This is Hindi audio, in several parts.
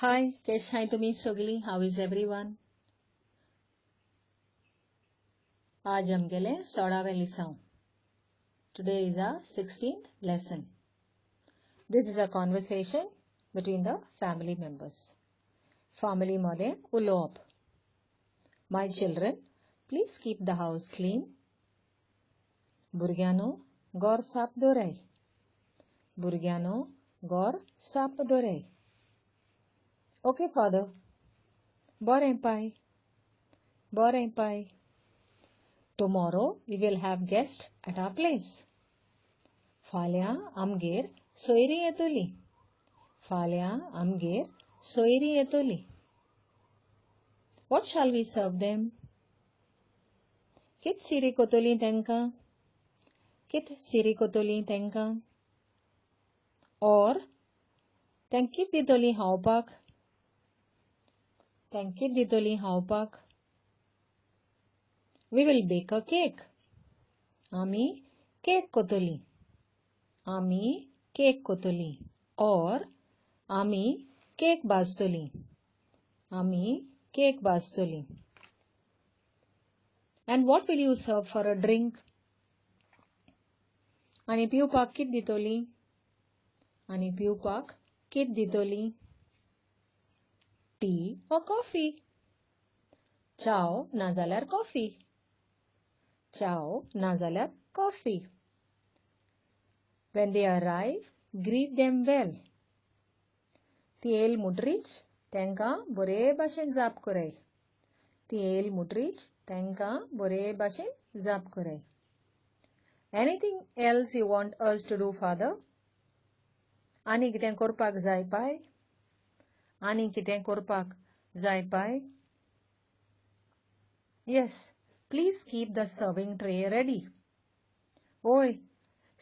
Hi, Kesh, hi to me, Sogili. How is everyone? Aaj hum gale Soda Valley Sound. Today is our 16th lesson. This is a conversation between the family members. Family mother, Ulop. My children, please keep the house clean. Burgyano, gor sap dorai. Burgyano, gor sap dorai. Okay, father. Bora, Empai. Bora, Empai. Tomorrow we will have guest at our place. Falya amger soiri etoli. Falya amger soiri etoli. What shall we serve them? Kit siri kotoli tenka. Kit siri kotoli tenka. Or, tenkit ditoli haubak. Thank you, Didoli Haupak. We will bake a cake. Ami cake kotoli. Ami cake kotoli. Or Ami cake bastoli. Ami cake bastoli. And what will you serve for a drink? Ani piu pak kit ditoli. Ani you pak kit ditoli. Tea or coffee चाव ना कॉफी चाव ना coffee when they arrive, greet them well ती येल मुटरीच तांकां बरे भाशेन जाप करय ती येल मुटरीच तांकां बरे भाशेन जाप करय anything else you want us to do father आनी कितें करपाक जाय पाय आनी कितें करपाक जाय please keep the serving tray ready ओय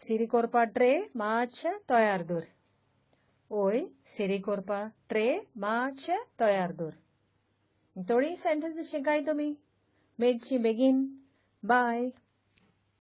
सिरी कोरपा ट्रे मातशें तयार दवर ओय सिरी कोरपा ट्रे मातशें तयार दवर थोडी सेंटेंस शिकाय तुमी मेदची बेगीन बाय